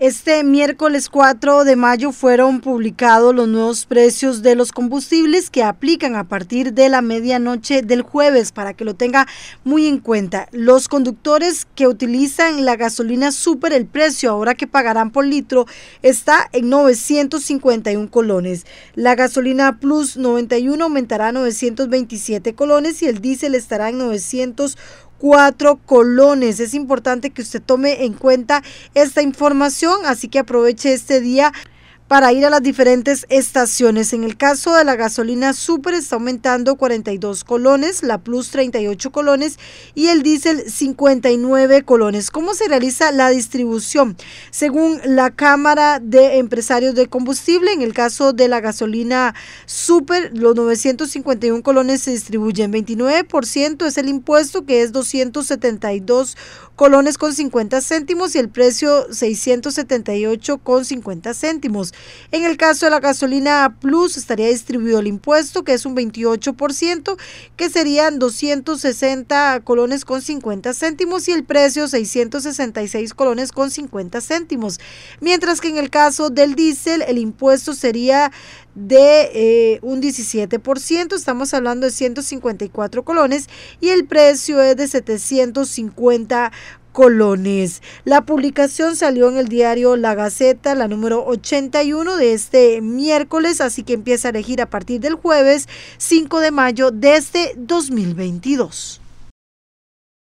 Este miércoles 4 de mayo fueron publicados los nuevos precios de los combustibles que aplican a partir de la medianoche del jueves para que lo tenga muy en cuenta. Los conductores que utilizan la gasolina super el precio ahora que pagarán por litro está en 951 colones. La gasolina plus 91 aumentará a 927 colones y el diésel estará en 900 cuatro colones. Es importante que usted tome en cuenta esta información, así que aproveche este día para ir a las diferentes estaciones. En el caso de la gasolina super está aumentando 42 colones, la plus 38 colones y el diésel 59 colones. ¿Cómo se realiza la distribución? Según la Cámara de Empresarios de Combustible, en el caso de la gasolina super, los 951 colones se distribuyen. 29% es el impuesto que es 272 colones con 50 céntimos y el precio 678 con 50 céntimos. En el caso de la gasolina Plus estaría distribuido el impuesto, que es un 28%, que serían 260 colones con 50 céntimos y el precio 666 colones con 50 céntimos. Mientras que en el caso del diésel, el impuesto sería de eh, un 17%, estamos hablando de 154 colones y el precio es de 750 colones. La publicación salió en el diario La Gaceta, la número 81 de este miércoles, así que empieza a elegir a partir del jueves 5 de mayo de este 2022.